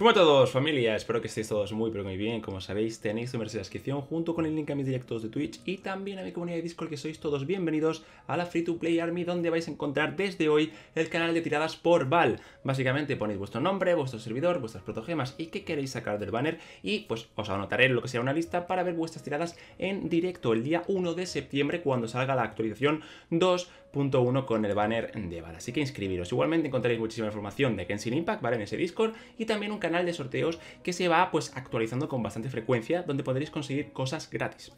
¿Cómo a todos, familia. Espero que estéis todos muy, pero muy bien. Como sabéis, tenéis en la descripción junto con el link a mis directos de Twitch y también a mi comunidad de Discord, que sois todos bienvenidos a la Free to Play Army, donde vais a encontrar desde hoy el canal de tiradas por Val. Básicamente ponéis vuestro nombre, vuestro servidor, vuestras protogemas y qué queréis sacar del banner y pues os anotaré lo que sea una lista para ver vuestras tiradas en directo el día 1 de septiembre cuando salga la actualización 2.1 con el banner de Val. Así que inscribiros. Igualmente encontraréis muchísima información de Kenshin Impact, ¿vale? En ese Discord y también un canal canal de sorteos que se va pues actualizando con bastante frecuencia donde podréis conseguir cosas gratis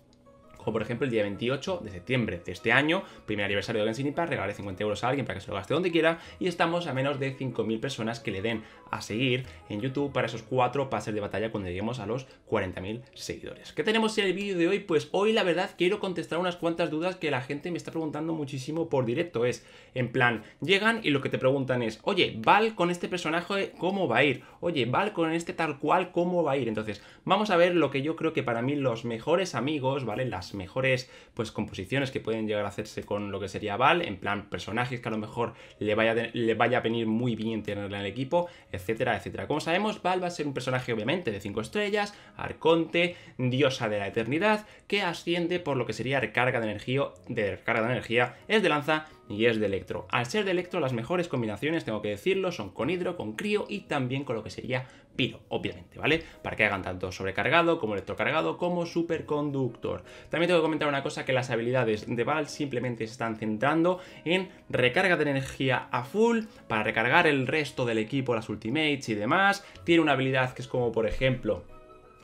por ejemplo el día 28 de septiembre de este año, primer aniversario de Genshin Impact, regalaré 50 euros a alguien para que se lo gaste donde quiera y estamos a menos de 5.000 personas que le den a seguir en YouTube para esos cuatro pases de batalla cuando lleguemos a los 40.000 seguidores. ¿Qué tenemos en el vídeo de hoy? Pues hoy la verdad quiero contestar unas cuantas dudas que la gente me está preguntando muchísimo por directo. Es, en plan, llegan y lo que te preguntan es, oye, Val con este personaje, ¿cómo va a ir? Oye, Val con este tal cual, ¿cómo va a ir? Entonces, vamos a ver lo que yo creo que para mí los mejores amigos, ¿vale? Las mejores pues, composiciones que pueden llegar a hacerse con lo que sería Val, en plan personajes que a lo mejor le vaya, le vaya a venir muy bien tenerla en el equipo, etcétera, etcétera. Como sabemos, Val va a ser un personaje obviamente de 5 estrellas, arconte, diosa de la eternidad, que asciende por lo que sería recarga de energía, de recarga de energía, es de lanza y es de electro. Al ser de electro, las mejores combinaciones, tengo que decirlo, son con hidro, con crío y también con lo que sería piro, obviamente, ¿vale? Para que hagan tanto sobrecargado como electrocargado como superconductor. También tengo que comentar una cosa, que las habilidades de Val simplemente se están centrando en recarga de energía a full, para recargar el resto del equipo, las ultimates y demás. Tiene una habilidad que es como, por ejemplo,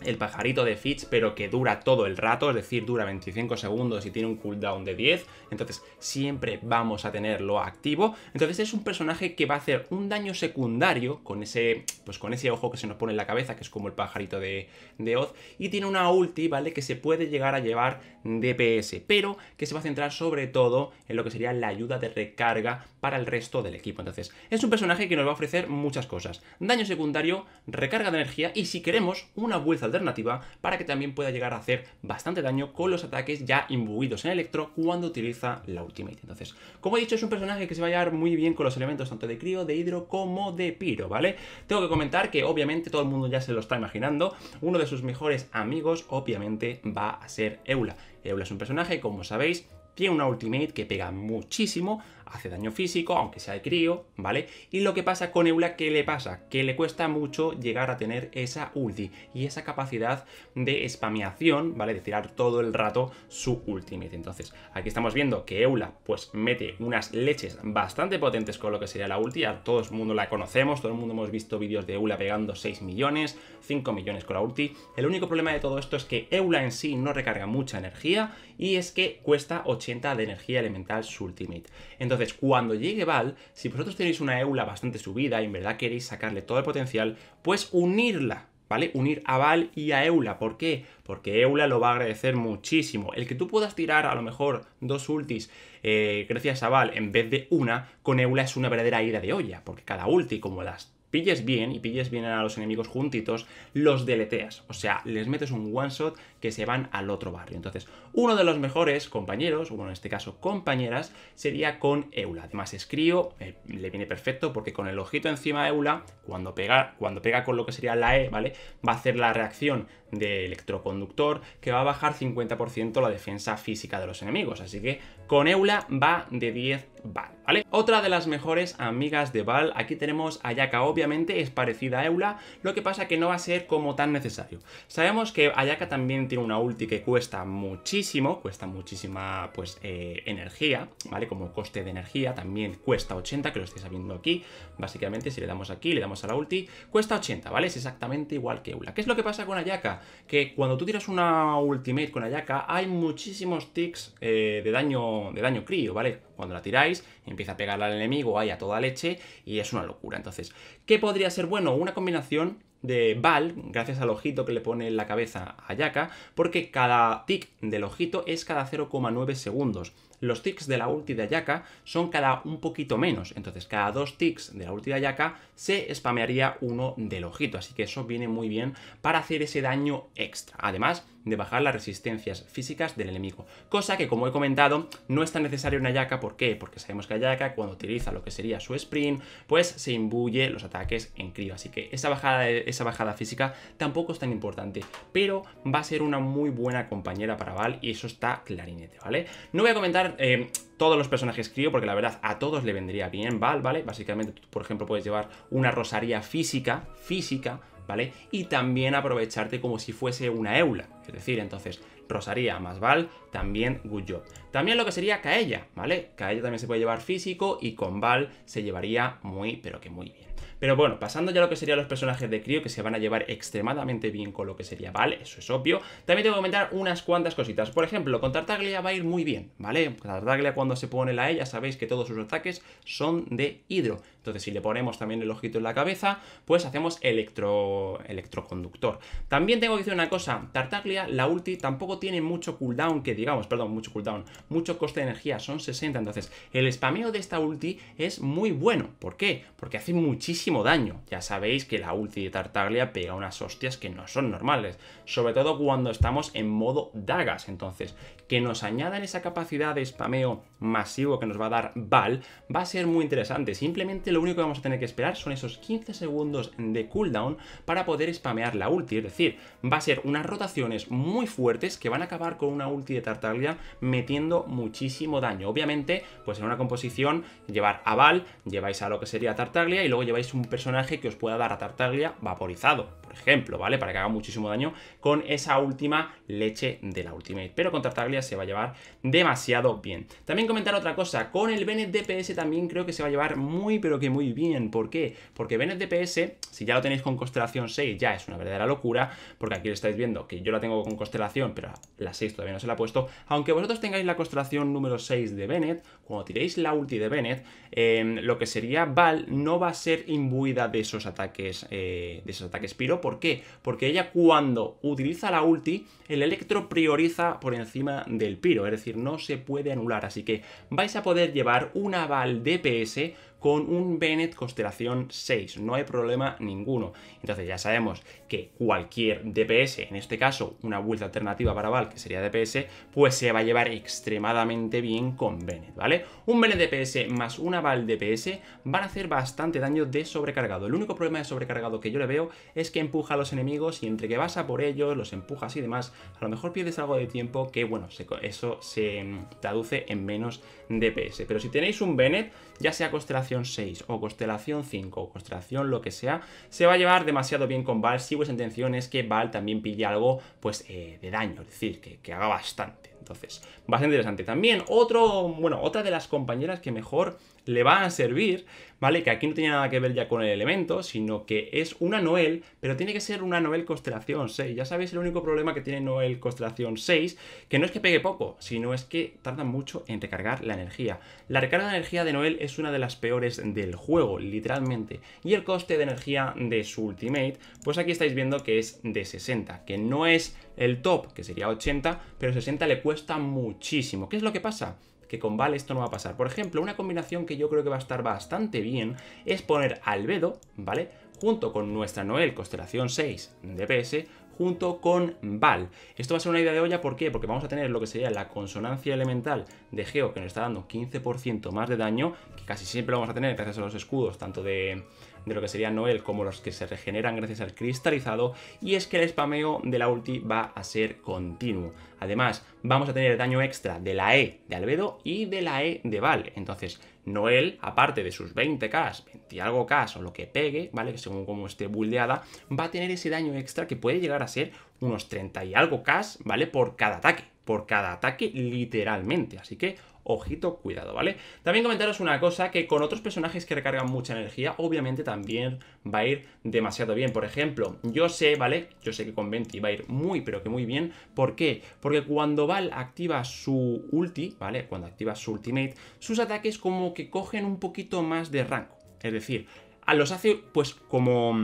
el pajarito de Fitch, pero que dura todo el rato, es decir, dura 25 segundos y tiene un cooldown de 10, entonces siempre vamos a tenerlo activo. Entonces es un personaje que va a hacer un daño secundario con ese, pues con ese ojo que se nos pone en la cabeza, que es como el pajarito de, de Oz, y tiene una ulti, ¿vale? Que se puede llegar a llevar DPS, pero que se va a centrar sobre todo en lo que sería la ayuda de recarga para el resto del equipo. Entonces es un personaje que nos va a ofrecer muchas cosas. Daño secundario, recarga de energía y si queremos una vuelta alternativa para que también pueda llegar a hacer bastante daño con los ataques ya imbuidos en Electro cuando utiliza la Ultimate. Entonces, como he dicho, es un personaje que se va a llevar muy bien con los elementos tanto de Crío, de Hidro como de Piro, ¿vale? Tengo que comentar que obviamente todo el mundo ya se lo está imaginando, uno de sus mejores amigos obviamente va a ser Eula. Eula es un personaje, como sabéis, tiene una ultimate que pega muchísimo, hace daño físico, aunque sea de crío, ¿vale? Y lo que pasa con Eula, ¿qué le pasa? Que le cuesta mucho llegar a tener esa ulti y esa capacidad de spameación, ¿vale? De tirar todo el rato su ultimate. Entonces, aquí estamos viendo que Eula, pues, mete unas leches bastante potentes con lo que sería la ulti. A todo el mundo la conocemos, todo el mundo hemos visto vídeos de Eula pegando 6 millones, 5 millones con la ulti. El único problema de todo esto es que Eula en sí no recarga mucha energía y es que cuesta 80 de energía elemental su ultimate. Entonces, entonces, cuando llegue Val, si vosotros tenéis una EULA bastante subida y en verdad queréis sacarle todo el potencial, pues unirla ¿vale? Unir a Val y a Eula. ¿Por qué? Porque Eula lo va a agradecer muchísimo. El que tú puedas tirar a lo mejor dos ultis eh, gracias a Val en vez de una, con Eula es una verdadera ida de olla, porque cada ulti, como las pilles bien y pilles bien a los enemigos juntitos, los deleteas. O sea, les metes un one shot que se van al otro barrio. Entonces, uno de los mejores compañeros, o bueno, en este caso compañeras, sería con Eula. Además, es crío, eh, le viene perfecto porque con el ojito encima de Eula, cuando pega, cuando pega con lo que sería la E, ¿vale? Va a hacer la reacción de electroconductor que va a bajar 50% la defensa física de los enemigos. Así que con Eula va de 10 bal ¿vale? Otra de las mejores amigas de Val, aquí tenemos a Yakaob obviamente es parecida a Eula, lo que pasa que no va a ser como tan necesario. Sabemos que Ayaka también tiene una ulti que cuesta muchísimo, cuesta muchísima pues eh, energía, ¿vale? Como coste de energía también cuesta 80, que lo estáis sabiendo aquí. Básicamente si le damos aquí, le damos a la ulti, cuesta 80, ¿vale? Es exactamente igual que Eula. ¿Qué es lo que pasa con Ayaka? Que cuando tú tiras una ultimate con Ayaka hay muchísimos ticks eh, de daño de daño crío, ¿vale? Cuando la tiráis empieza a pegar al enemigo ahí a toda leche y es una locura. Entonces, ¿Qué podría ser bueno? Una combinación de Val, gracias al ojito que le pone en la cabeza a Yaka, porque cada tic del ojito es cada 0,9 segundos los ticks de la ulti de Ayaka son cada un poquito menos, entonces cada dos ticks de la ulti de Ayaka se spamearía uno del ojito, así que eso viene muy bien para hacer ese daño extra, además de bajar las resistencias físicas del enemigo, cosa que como he comentado no es tan necesario una Ayaka, ¿por qué? Porque sabemos que Ayaka cuando utiliza lo que sería su sprint, pues se imbuye los ataques en crío, así que esa bajada, esa bajada física tampoco es tan importante, pero va a ser una muy buena compañera para Val y eso está clarinete, ¿vale? No voy a comentar eh, todos los personajes crío, porque la verdad a todos le vendría bien Val, ¿vale? Básicamente, por ejemplo, puedes llevar una rosaría física, física, ¿vale? Y también aprovecharte como si fuese una eula. Es decir, entonces Rosaría, más Val, también Good Job. También lo que sería Kaella, ¿vale? Kaella también se puede llevar físico y con Val se llevaría muy, pero que muy bien. Pero bueno, pasando ya a lo que serían los personajes de Crio, que se van a llevar extremadamente bien con lo que sería Val, eso es obvio. También tengo que comentar unas cuantas cositas. Por ejemplo, con Tartaglia va a ir muy bien, ¿vale? Tartaglia cuando se pone la E, sabéis que todos sus ataques son de hidro. Entonces, si le ponemos también el ojito en la cabeza, pues hacemos electro... electroconductor. También tengo que decir una cosa, Tartaglia, la ulti, tampoco tiene mucho cooldown, que digamos, perdón, mucho cooldown, mucho coste de energía, son 60. Entonces, el spameo de esta ulti es muy bueno. ¿Por qué? Porque hace muchísimo daño. Ya sabéis que la ulti de Tartaglia pega unas hostias que no son normales, sobre todo cuando estamos en modo dagas. Entonces, que nos añadan esa capacidad de spameo masivo que nos va a dar Val va a ser muy interesante. Simplemente lo único que vamos a tener que esperar son esos 15 segundos de cooldown para poder spamear la ulti. Es decir, va a ser unas rotaciones muy fuertes que van a acabar con una ulti de Tartaglia metiendo muchísimo daño. Obviamente, pues en una composición llevar a Val, lleváis a lo que sería Tartaglia y luego lleváis un personaje que os pueda dar a Tartaglia vaporizado, por ejemplo, ¿vale? Para que haga muchísimo daño con esa última leche de la Ultimate. Pero con Tartaglia se va a llevar demasiado bien. También comentar otra cosa, con el Bennett DPS también creo que se va a llevar muy pero que muy bien. ¿Por qué? Porque Bennett DPS, si ya lo tenéis con Constelación 6, ya es una verdadera locura, porque aquí lo estáis viendo que yo la tengo con Constelación, pero la 6 todavía no se la ha puesto, aunque vosotros tengáis la constelación número 6 de Bennett, cuando tiréis la ulti de Bennett, em, lo que sería Val no va a ser imbuida de esos ataques, eh, de esos ataques piro, ¿por qué? Porque ella cuando utiliza la ulti, el electro prioriza por encima del piro, es decir, no se puede anular, así que vais a poder llevar una Val DPS con un Bennett constelación 6, no hay problema ninguno. Entonces ya sabemos que cualquier DPS, en este caso una vuelta alternativa para Val, que sería DPS, pues se va a llevar extremadamente bien con Bennett, ¿vale? Un Bennett DPS más una Val DPS van a hacer bastante daño de sobrecargado. El único problema de sobrecargado que yo le veo es que empuja a los enemigos y entre que vas a por ellos, los empujas y demás, a lo mejor pierdes algo de tiempo que, bueno, eso se mm, traduce en menos DPS. Pero si tenéis un Bennett, ya sea constelación 6 o constelación 5 o constelación lo que sea, se va a llevar demasiado bien con Val si vuestra intención es que Val también pille algo pues eh, de daño, es decir, que, que haga bastante. Entonces, bastante interesante. También otro, bueno, otra de las compañeras que mejor le van a servir, ¿vale? Que aquí no tiene nada que ver ya con el elemento, sino que es una Noel, pero tiene que ser una Noel Constelación 6. Ya sabéis el único problema que tiene Noel Constelación 6, que no es que pegue poco, sino es que tarda mucho en recargar la energía. La recarga de energía de Noel es una de las peores del juego, literalmente. Y el coste de energía de su ultimate, pues aquí estáis viendo que es de 60, que no es el top, que sería 80, pero 60 le cuesta muchísimo. ¿Qué es lo que pasa? que con Val esto no va a pasar. Por ejemplo, una combinación que yo creo que va a estar bastante bien es poner Albedo, ¿vale? Junto con nuestra Noel Constelación 6 DPS, junto con Val. Esto va a ser una idea de olla, ¿por qué? Porque vamos a tener lo que sería la consonancia elemental de Geo, que nos está dando 15% más de daño, que casi siempre vamos a tener gracias a los escudos, tanto de, de lo que sería Noel como los que se regeneran gracias al cristalizado y es que el spameo de la ulti va a ser continuo. Además, vamos a tener el daño extra de la E de Albedo y de la E de Val. Entonces, Noel, aparte de sus 20k, 20 algo k o lo que pegue, ¿vale? Que según como esté buildeada, va a tener ese daño extra que puede llegar a ser unos 30 y algo k, ¿vale? Por cada ataque, por cada ataque literalmente. Así que ojito, cuidado, ¿vale? También comentaros una cosa, que con otros personajes que recargan mucha energía, obviamente también va a ir demasiado bien. Por ejemplo, yo sé, ¿vale? Yo sé que con Venti va a ir muy, pero que muy bien. ¿Por qué? Porque cuando Val activa su ulti, ¿vale? Cuando activa su ultimate, sus ataques como que cogen un poquito más de rango. Es decir, a los hace pues como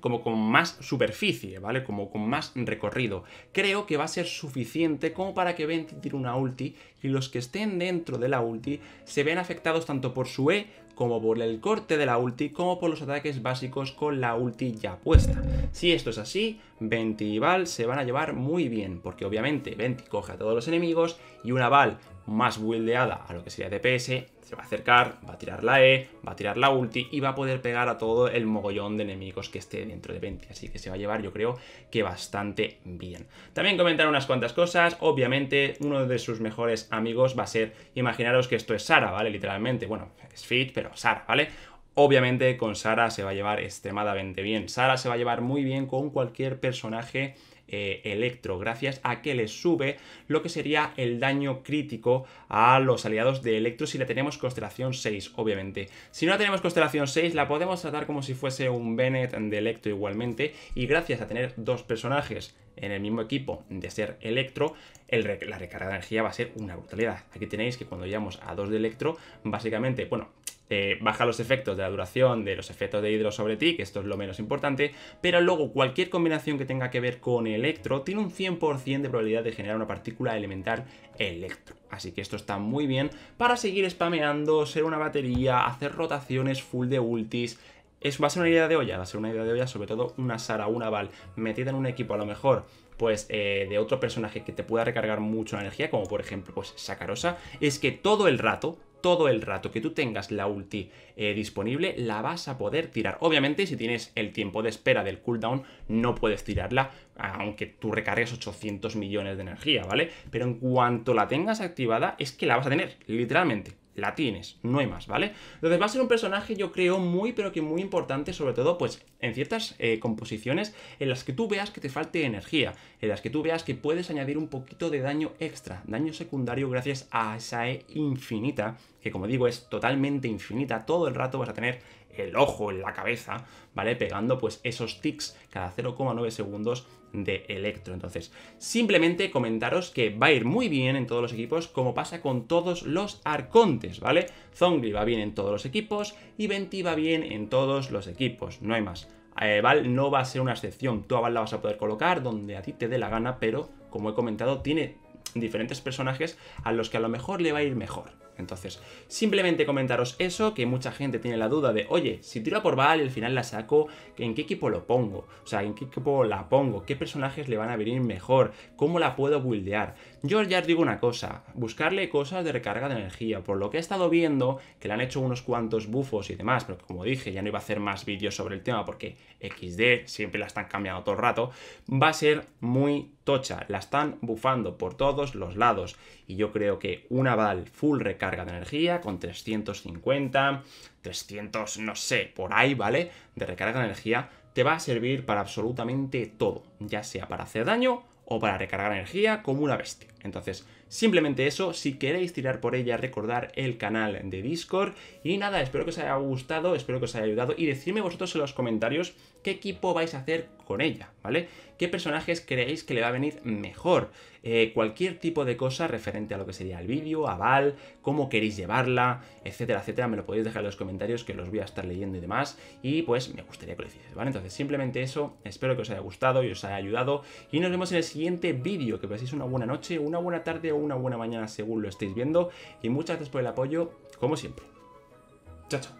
como con más superficie, ¿vale? Como con más recorrido. Creo que va a ser suficiente como para que Venti tire una ulti y los que estén dentro de la ulti se vean afectados tanto por su E como por el corte de la ulti, como por los ataques básicos con la ulti ya puesta. Si esto es así, Venti y Val se van a llevar muy bien, porque obviamente Venti coge a todos los enemigos y una Val más buildeada a lo que sería DPS, se va a acercar, va a tirar la E, va a tirar la ulti y va a poder pegar a todo el mogollón de enemigos que esté dentro de 20, así que se va a llevar yo creo que bastante bien. También comentar unas cuantas cosas, obviamente uno de sus mejores amigos va a ser, imaginaros que esto es Sara, ¿vale? Literalmente, bueno, es Fit, pero Sara, ¿vale? Obviamente con Sara se va a llevar extremadamente bien. Sara se va a llevar muy bien con cualquier personaje eh, Electro, gracias a que le sube lo que sería el daño crítico a los aliados de Electro si la tenemos constelación 6, obviamente. Si no la tenemos constelación 6, la podemos tratar como si fuese un Bennett de Electro igualmente, y gracias a tener dos personajes en el mismo equipo de ser Electro, la recarga de energía va a ser una brutalidad. Aquí tenéis que cuando llegamos a 2 de Electro, básicamente, bueno, eh, baja los efectos de la duración, de los efectos de hidro sobre ti, que esto es lo menos importante, pero luego cualquier combinación que tenga que ver con electro tiene un 100% de probabilidad de generar una partícula elemental electro. Así que esto está muy bien para seguir spameando, ser una batería, hacer rotaciones full de ultis, es, va a ser una idea de olla, va a ser una idea de olla, sobre todo una Sara, una Val, metida en un equipo a lo mejor, pues eh, de otro personaje que te pueda recargar mucho la energía, como por ejemplo, pues Sakarosa, es que todo el rato, todo el rato que tú tengas la ulti eh, disponible, la vas a poder tirar. Obviamente, si tienes el tiempo de espera del cooldown, no puedes tirarla, aunque tú recargues 800 millones de energía, ¿vale? Pero en cuanto la tengas activada, es que la vas a tener, literalmente la tienes, no hay más, ¿vale? Entonces va a ser un personaje, yo creo, muy, pero que muy importante, sobre todo, pues, en ciertas eh, composiciones en las que tú veas que te falte energía, en las que tú veas que puedes añadir un poquito de daño extra, daño secundario gracias a esa E infinita, que como digo, es totalmente infinita, todo el rato vas a tener el ojo, en la cabeza, ¿vale? Pegando pues esos tics cada 0,9 segundos de electro. Entonces, simplemente comentaros que va a ir muy bien en todos los equipos, como pasa con todos los arcontes, ¿vale? Zongli va bien en todos los equipos y Venti va bien en todos los equipos, no hay más. a eh, Val no va a ser una excepción, tú a Val la vas a poder colocar donde a ti te dé la gana, pero como he comentado, tiene diferentes personajes a los que a lo mejor le va a ir mejor. Entonces, simplemente comentaros eso, que mucha gente tiene la duda de, oye, si tiro a por Val y al final la saco, ¿en qué equipo lo pongo? O sea, ¿en qué equipo la pongo? ¿Qué personajes le van a venir mejor? ¿Cómo la puedo buildear? Yo ya os digo una cosa, buscarle cosas de recarga de energía, por lo que he estado viendo, que le han hecho unos cuantos bufos y demás, pero como dije, ya no iba a hacer más vídeos sobre el tema porque XD siempre la están cambiando todo el rato, va a ser muy tocha, la están bufando por todos los lados y yo creo que una aval full recarga de energía con 350, 300, no sé, por ahí, ¿vale? De recarga de energía te va a servir para absolutamente todo, ya sea para hacer daño o para recargar energía como una bestia. Entonces, Simplemente eso, si queréis tirar por ella, recordar el canal de Discord. Y nada, espero que os haya gustado, espero que os haya ayudado y decidme vosotros en los comentarios qué equipo vais a hacer con ella, ¿vale? ¿Qué personajes creéis que le va a venir mejor? Eh, cualquier tipo de cosa referente a lo que sería el vídeo, a Val, cómo queréis llevarla, etcétera, etcétera, me lo podéis dejar en los comentarios que los voy a estar leyendo y demás. Y pues me gustaría que lo hicieseis, ¿vale? Entonces simplemente eso, espero que os haya gustado y os haya ayudado. Y nos vemos en el siguiente vídeo, que paséis una buena noche, una buena tarde una buena mañana según lo estáis viendo y muchas gracias por el apoyo, como siempre. Chao, chao.